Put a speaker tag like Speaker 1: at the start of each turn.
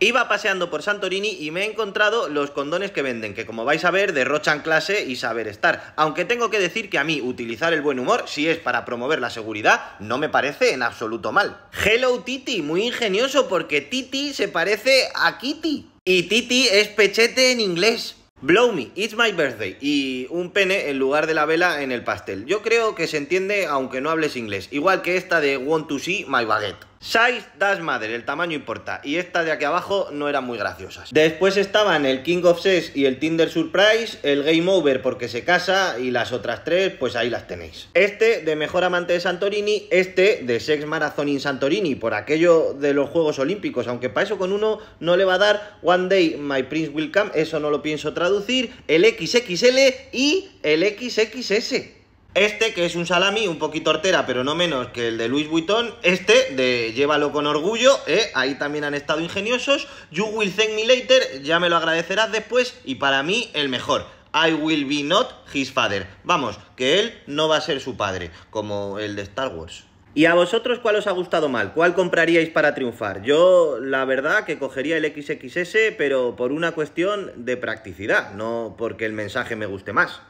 Speaker 1: Iba paseando por Santorini y me he encontrado los condones que venden, que como vais a ver derrochan clase y saber estar. Aunque tengo que decir que a mí utilizar el buen humor, si es para promover la seguridad, no me parece en absoluto mal. Hello Titi, muy ingenioso porque Titi se parece a Kitty. Y Titi es pechete en inglés. Blow me, it's my birthday. Y un pene en lugar de la vela en el pastel. Yo creo que se entiende aunque no hables inglés. Igual que esta de want to see my baguette. Size das Mother, el tamaño importa. Y esta de aquí abajo no eran muy graciosas. Después estaban el King of Sex y el Tinder Surprise, el Game Over porque se casa y las otras tres, pues ahí las tenéis. Este de Mejor Amante de Santorini, este de Sex Marathon in Santorini por aquello de los Juegos Olímpicos, aunque para eso con uno no le va a dar One Day My Prince Will Come, eso no lo pienso traducir, el XXL y el XXS. Este, que es un salami, un poquito hortera, pero no menos que el de Luis Vuitton. Este, de Llévalo con orgullo, eh, ahí también han estado ingeniosos. You will thank me later, ya me lo agradecerás después. Y para mí, el mejor. I will be not his father. Vamos, que él no va a ser su padre, como el de Star Wars. ¿Y a vosotros cuál os ha gustado mal? ¿Cuál compraríais para triunfar? Yo, la verdad, que cogería el XXS, pero por una cuestión de practicidad, no porque el mensaje me guste más.